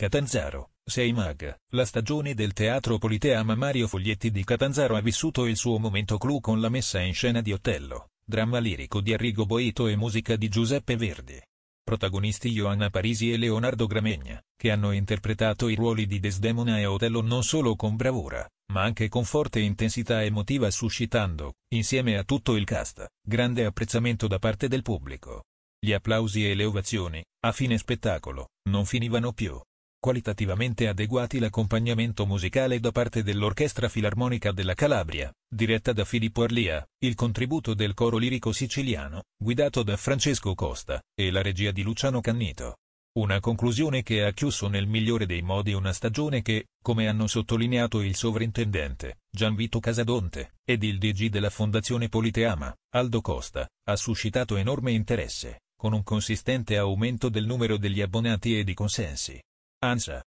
Catanzaro, 6 Mag, la stagione del Teatro Politeama Mario Foglietti di Catanzaro ha vissuto il suo momento clou con la messa in scena di Otello, dramma lirico di Arrigo Boito e musica di Giuseppe Verdi. Protagonisti Ioanna Parisi e Leonardo Gramegna, che hanno interpretato i ruoli di Desdemona e Otello non solo con bravura, ma anche con forte intensità emotiva suscitando, insieme a tutto il cast, grande apprezzamento da parte del pubblico. Gli applausi e le ovazioni, a fine spettacolo, non finivano più qualitativamente adeguati l'accompagnamento musicale da parte dell'Orchestra Filarmonica della Calabria, diretta da Filippo Arlia, il contributo del coro lirico siciliano, guidato da Francesco Costa, e la regia di Luciano Cannito. Una conclusione che ha chiuso nel migliore dei modi una stagione che, come hanno sottolineato il sovrintendente, Gianvito Casadonte, ed il DG della Fondazione Politeama, Aldo Costa, ha suscitato enorme interesse, con un consistente aumento del numero degli abbonati e di consensi. Answer